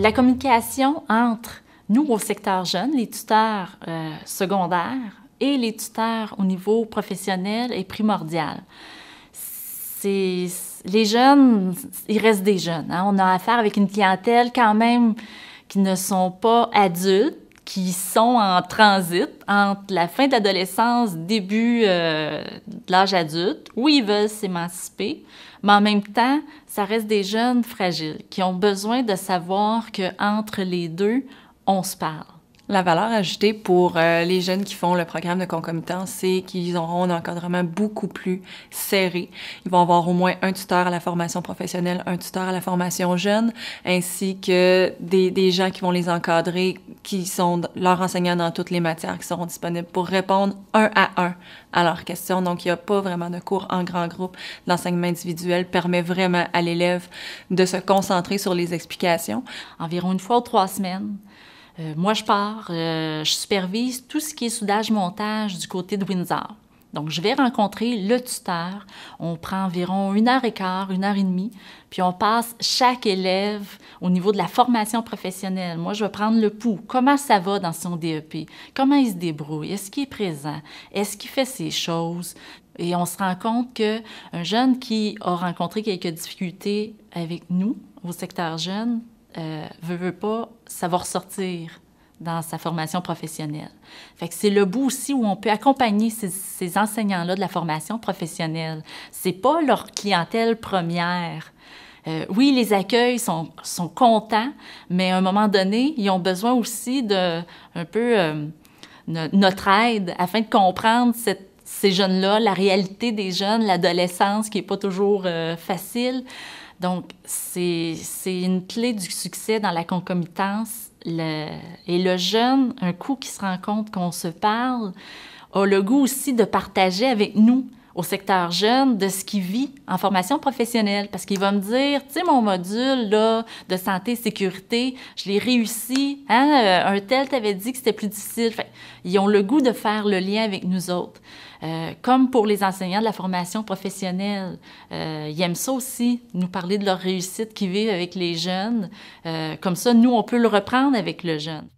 La communication entre nous au secteur jeune, les tuteurs euh, secondaires et les tuteurs au niveau professionnel est primordiale. C'est, les jeunes, il reste des jeunes. Hein. On a affaire avec une clientèle quand même qui ne sont pas adultes, sont en transit entre la fin de l'adolescence, début euh, de l'âge adulte, où ils veulent s'émanciper, mais en même temps, ça reste des jeunes fragiles qui ont besoin de savoir qu'entre les deux, on se parle. La valeur ajoutée pour euh, les jeunes qui font le programme de concomitance, c'est qu'ils auront un encadrement beaucoup plus serré. Ils vont avoir au moins un tuteur à la formation professionnelle, un tuteur à la formation jeune, ainsi que des, gens qui vont les encadrer, qui sont leurs enseignants dans toutes les matières, qui seront disponibles pour répondre un à un à leurs questions. Donc, il n'y a pas vraiment de cours en grand groupe. L'enseignement individuel permet vraiment à l'élève de se concentrer sur les explications. Environ une fois trois semaines euh, moi, je pars, euh, je supervise tout ce qui est soudage-montage du côté de Windsor. Donc, je vais rencontrer le tuteur. On prend environ une heure et quart, une heure et demie, puis on passe chaque élève au niveau de la formation professionnelle. Moi, je vais prendre le pouls. Comment ça va dans son DEP? Comment il se débrouille? Est-ce qu'il est présent? Est-ce qu'il fait ses choses? Et on se rend compte qu'un jeune qui a rencontré quelques difficultés avec nous au secteur jeune euh, veut, pas, ça va ressortir dans sa formation professionnelle. Fait que c'est le bout aussi où on peut accompagner ces, enseignants-là de la formation professionnelle. C'est pas leur clientèle première. Euh, oui, les accueils sont, sont, contents, mais à un moment donné, ils ont besoin aussi de un peu euh, notre aide afin de comprendre cette ces jeunes-là, la réalité des jeunes, l'adolescence qui est pas toujours euh, facile. Donc, c'est une clé du succès dans la concomitance. Le, et le jeune, un coup qui se rend compte qu'on se parle, a le goût aussi de partager avec nous au secteur jeune de ce qui vit en formation professionnelle. Parce qu'il va me dire, tu sais, mon module là, de santé, sécurité, je l'ai réussi. Hein? Euh, un tel t'avait dit que c'était plus difficile. ils ont le goût de faire le lien avec nous autres. Euh, comme pour les enseignants de la formation professionnelle, euh, ils aiment ça aussi, nous parler de leur réussite qu'ils vivent avec les jeunes. comme ça, nous, on peut le reprendre avec le jeune.